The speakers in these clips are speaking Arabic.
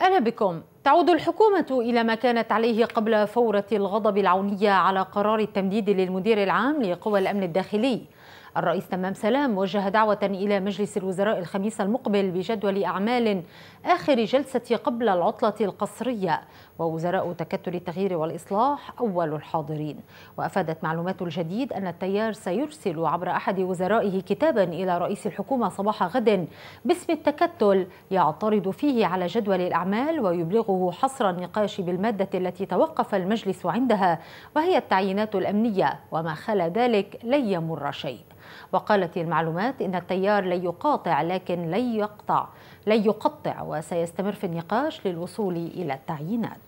أهلا بكم تعود الحكومة إلى ما كانت عليه قبل فورة الغضب العونية على قرار التمديد للمدير العام لقوى الأمن الداخلي الرئيس تمام سلام وجه دعوة إلى مجلس الوزراء الخميس المقبل بجدول أعمال آخر جلسة قبل العطلة القصرية ووزراء تكتل التغيير والإصلاح أول الحاضرين وأفادت معلومات الجديد أن التيار سيرسل عبر أحد وزرائه كتابا إلى رئيس الحكومة صباح غد باسم التكتل يعترض فيه على جدول الأعمال ويبلغه حصر النقاش بالمادة التي توقف المجلس عندها وهي التعيينات الأمنية وما خلا ذلك لن يمر شيء وقالت المعلومات إن التيار لن يقاطع لكن لن يقطع لن يقطع وسيستمر في النقاش للوصول إلى التعيينات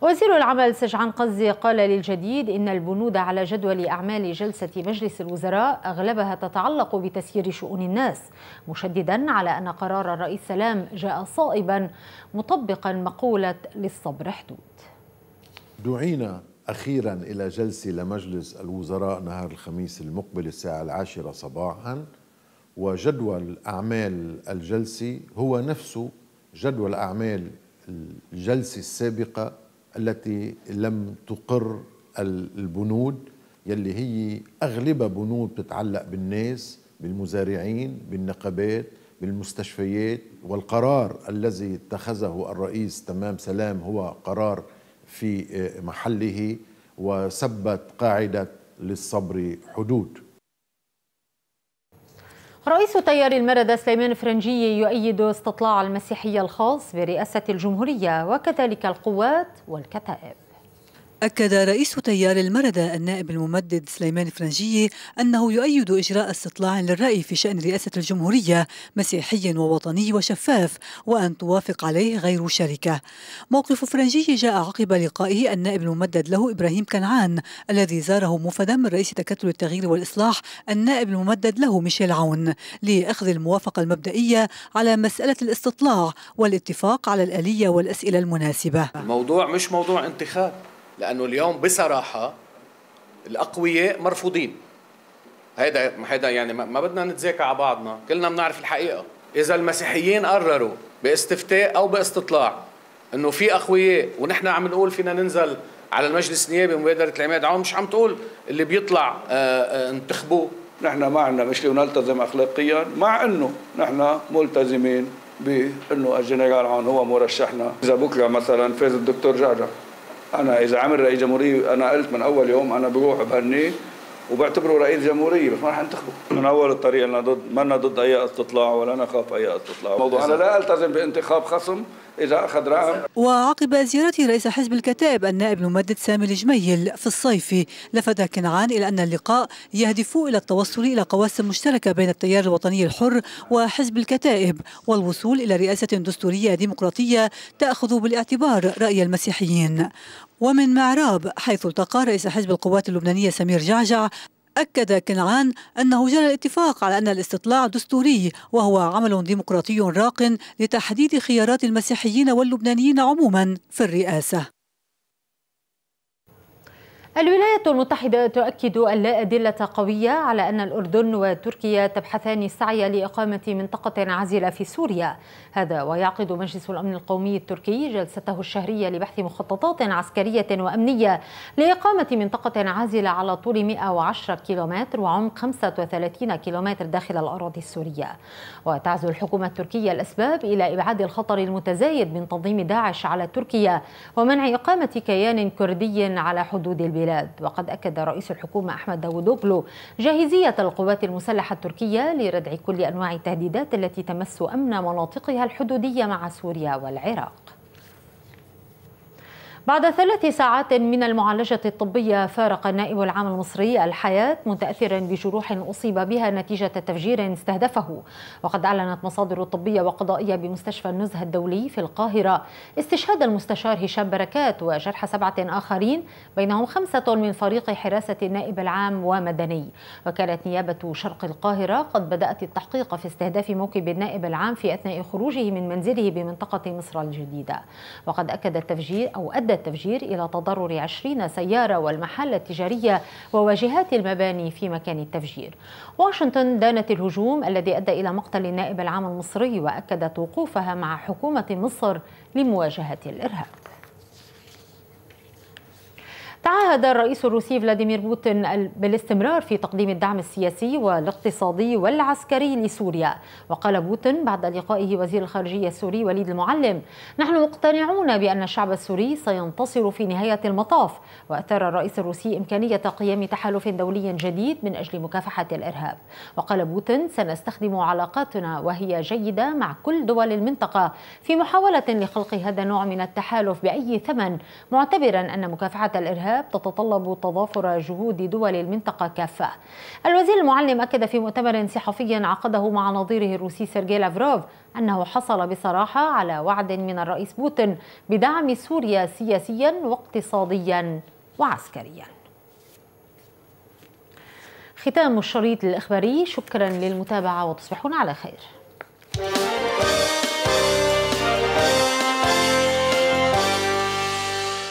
وزير العمل سجعان قزي قال للجديد إن البنود على جدول أعمال جلسة مجلس الوزراء أغلبها تتعلق بتسيير شؤون الناس مشددا على أن قرار الرئيس سلام جاء صائبا مطبقا مقولة للصبر حدود دعينا أخيرا إلى جلسة لمجلس الوزراء نهار الخميس المقبل الساعة العاشرة صباحا وجدول أعمال الجلسة هو نفسه جدول أعمال الجلسة السابقة التي لم تقر البنود يلي هي أغلبها بنود بتتعلق بالناس بالمزارعين بالنقابات بالمستشفيات والقرار الذي اتخذه الرئيس تمام سلام هو قرار في آه، محله وثبت قاعدة للصبر حدود رئيس تيار المرد سليمان فرنجي يؤيد استطلاع المسيحية الخاص برئاسة الجمهورية وكذلك القوات والكتائب أكد رئيس تيار المردة النائب الممدد سليمان فرنجية أنه يؤيد إجراء استطلاع للرأي في شأن رئاسة الجمهورية مسيحي ووطني وشفاف وأن توافق عليه غير شركة موقف فرنجية جاء عقب لقائه النائب الممدد له إبراهيم كنعان الذي زاره مفدا من رئيس تكتل التغيير والإصلاح النائب الممدد له ميشيل عون لأخذ الموافقة المبدئية على مسألة الاستطلاع والاتفاق على الآلية والأسئلة المناسبة موضوع مش موضوع انتخاب لانه اليوم بصراحه الاقوياء مرفوضين هيدا هيدا يعني ما بدنا نتذاكى على بعضنا كلنا بنعرف الحقيقه اذا المسيحيين قرروا باستفتاء او باستطلاع انه في اقوياء ونحن عم نقول فينا ننزل على المجلس النيابي مبادره العماد عون مش عم تقول اللي بيطلع آه، آه، انتخبوه نحن ما عندنا مشكله ونلتزم اخلاقيا مع انه نحن ملتزمين بانه الجنرال عون هو مرشحنا اذا بكره مثلا فاز الدكتور جعجع انا اذا عمل رئيس جمهوريه انا قلت من اول يوم انا بروح بهنيه وبعتبره رئيس جمهوريه بس ما رح انتخبه من اول الطريق انا ضد ما انا ضد اي استطلاع ولا انا خاف اي استطلاع موضوع انا لا التزم بانتخاب خصم اذا اخذ رقم وعقب زياره رئيس حزب الكتاب النائب الممدد سامي الجميل في الصيف لفت كنعان الى ان اللقاء يهدف الى التوصل الى قواسم مشتركه بين التيار الوطني الحر وحزب الكتائب والوصول الى رئاسه دستوريه ديمقراطيه تاخذ بالاعتبار راي المسيحيين ومن معراب حيث التقى رئيس حزب القوات اللبنانية سمير جعجع أكد كنعان أنه جرى الاتفاق على أن الاستطلاع دستوري وهو عمل ديمقراطي راق لتحديد خيارات المسيحيين واللبنانيين عموما في الرئاسة الولايات المتحدة تؤكد أن لا أدلة قوية على أن الأردن وتركيا تبحثان السعي لإقامة منطقة عازلة في سوريا هذا ويعقد مجلس الأمن القومي التركي جلسته الشهرية لبحث مخططات عسكرية وأمنية لإقامة منطقة عازلة على طول 110 كيلومتر وعمق 35 كيلومتر داخل الأراضي السورية وتعزو الحكومة التركية الأسباب إلى إبعاد الخطر المتزايد من تنظيم داعش على تركيا ومنع إقامة كيان كردي على حدود البلاد البلاد وقد أكد رئيس الحكومة أحمد داوودوغلو جاهزية القوات المسلحة التركية لردع كل أنواع التهديدات التي تمس أمن مناطقها الحدودية مع سوريا والعراق بعد ثلاث ساعات من المعالجة الطبية فارق النائب العام المصري الحياة متأثرا بجروح أصيب بها نتيجة تفجير استهدفه وقد أعلنت مصادر طبية وقضائية بمستشفى النزهة الدولي في القاهرة استشهاد المستشار هشام بركات وجرح سبعة آخرين بينهم خمسة من فريق حراسة النائب العام ومدني وكانت نيابة شرق القاهرة قد بدأت التحقيق في استهداف موكب النائب العام في أثناء خروجه من منزله بمنطقة مصر الجديدة وقد أكد التفجير أو أدى التفجير إلى تضرر 20 سيارة والمحلة التجارية وواجهات المباني في مكان التفجير واشنطن دانت الهجوم الذي أدى إلى مقتل النائب العام المصري وأكدت وقوفها مع حكومة مصر لمواجهة الإرهاب عاهد الرئيس الروسي فلاديمير بوتين بالاستمرار في تقديم الدعم السياسي والاقتصادي والعسكري لسوريا وقال بوتين بعد لقائه وزير الخارجية السوري وليد المعلم نحن مقتنعون بأن الشعب السوري سينتصر في نهاية المطاف وأثار الرئيس الروسي إمكانية قيام تحالف دولي جديد من أجل مكافحة الإرهاب وقال بوتين سنستخدم علاقاتنا وهي جيدة مع كل دول المنطقة في محاولة لخلق هذا النوع من التحالف بأي ثمن معتبرا أن مكافحة الإرهاب تتطلب تضافر جهود دول المنطقة كافة الوزير المعلم أكد في مؤتمر صحفي عقده مع نظيره الروسي سيرجي لافروف أنه حصل بصراحة على وعد من الرئيس بوتين بدعم سوريا سياسيا واقتصاديا وعسكريا ختام الشريط الإخباري شكرا للمتابعة وتصبحون على خير